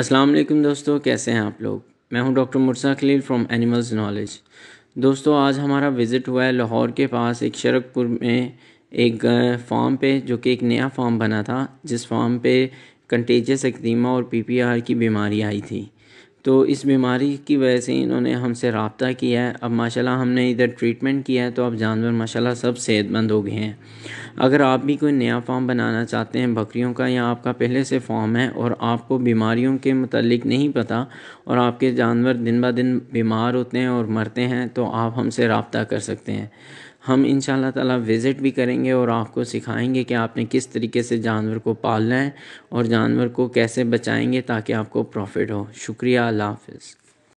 अस्सलाम वालेकुम दोस्तों कैसे हैं आप लोग मैं हूं doctor Mursa Khalil from animals knowledge दोस्तों आज हमारा विज़िट हुआ है लाहौर के पास एक शरकपुर में एक फार्म पे जो कि एक नया फार्म बना था जिस फार्म पे कंटेजस एक्जीमा और पीपीआर की बीमारी आई थी तो इस बीमारी की वजह से इन्होंने हमसे रबता किया है अब माशाल्लाह हमने इधर ट्रीटमेंट किया है तो अब जानवर माशाल्लाह सब सेहतमंद हो गए हैं अगर आप भी कोई नया फार्म बनाना चाहते हैं बकरियों का या आपका पहले से फार्म है और आपको बीमारियों के मतलब नहीं पता और आपके जानवर दिन ब दिन बीमार होते हैं और मरते हैं तो आप हमसे रबता कर सकते हैं हम इन ताला विज़िट भी करेंगे और आपको सिखाएंगे कि आपने किस तरीके से जानवर को पालना है और जानवर को कैसे बचाएंगे ताकि आपको प्रॉफिट हो शुक्रिया अल्लाह हाफिज़